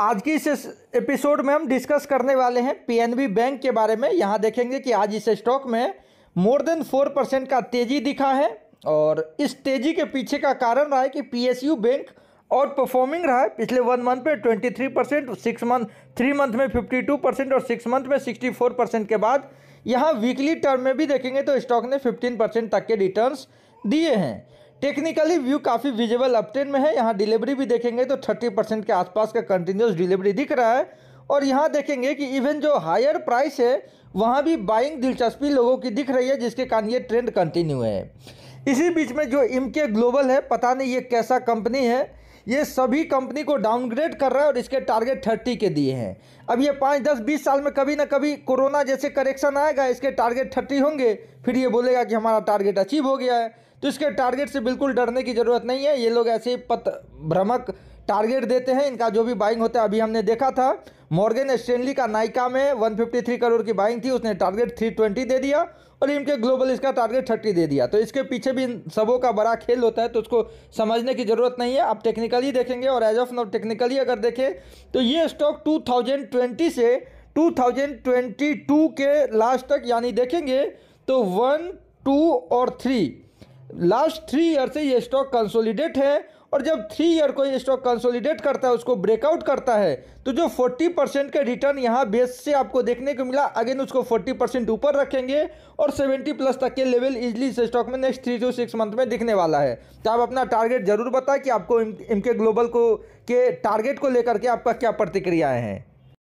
आज की इस एपिसोड में हम डिस्कस करने वाले हैं पीएनबी बैंक के बारे में यहाँ देखेंगे कि आज इस स्टॉक में मोर देन फोर परसेंट का तेज़ी दिखा है और इस तेज़ी के पीछे का कारण रहा है कि पीएसयू बैंक आउट परफॉर्मिंग रहा है पिछले वन मंथ में twenty three percent six month three month में फिफ्टी टू परसेंट और सिक्स मंथ में सिक्सटी फोर परसेंट के बाद यहाँ वीकली टर्म में भी देखेंगे तो स्टॉक ने फिफ्टीन परसेंट तक के रिटर्न दिए हैं टेक्निकली व्यू काफ़ी विजिबल अपटेन में है यहाँ डिलीवरी भी देखेंगे तो 30 परसेंट के आसपास का कंटिन्यूस डिलीवरी दिख रहा है और यहाँ देखेंगे कि इवन जो हायर प्राइस है वहाँ भी बाइंग दिलचस्पी लोगों की दिख रही है जिसके कारण ये ट्रेंड कंटिन्यू है इसी बीच में जो इमके ग्लोबल है पता नहीं ये कैसा कंपनी है ये सभी कंपनी को डाउनग्रेड कर रहा है और इसके टारगेट थर्टी के दिए हैं अब ये पाँच दस बीस साल में कभी ना कभी कोरोना जैसे करेक्शन आएगा इसके टारगेट थर्टी होंगे फिर ये बोलेगा कि हमारा टारगेट अचीव हो गया है तो इसके टारगेट से बिल्कुल डरने की ज़रूरत नहीं है ये लोग ऐसे पत भ्रमक टारगेट देते हैं इनका जो भी बाइंग होता है अभी हमने देखा था मॉर्गन स्टेनली का नाइका में 153 करोड़ की बाइंग थी उसने टारगेट 320 दे दिया और इनके ग्लोबल इसका टारगेट 30 दे दिया तो इसके पीछे भी इन सबों का बड़ा खेल होता है तो उसको समझने की ज़रूरत नहीं है आप टेक्निकली देखेंगे और एज ऑफ नाउ टेक्निकली अगर देखें तो ये स्टॉक ट्वेंटी से टू के लास्ट तक यानी देखेंगे तो वन टू और थ्री लास्ट थ्री ईयर से ये स्टॉक कंसोलिडेट है और जब थ्री ईयर कोई स्टॉक कंसोलिडेट करता है उसको ब्रेकआउट करता है तो जो 40 परसेंट का रिटर्न यहाँ बेस से आपको देखने को मिला अगेन उसको 40 परसेंट ऊपर रखेंगे और 70 प्लस तक के लेवल इजली इस स्टॉक में next three to six month में दिखने वाला है तो आप अपना टारगेट जरूर बताएं कि आपको एम ग्लोबल को के टारगेट को लेकर के आपका क्या प्रतिक्रियाएँ हैं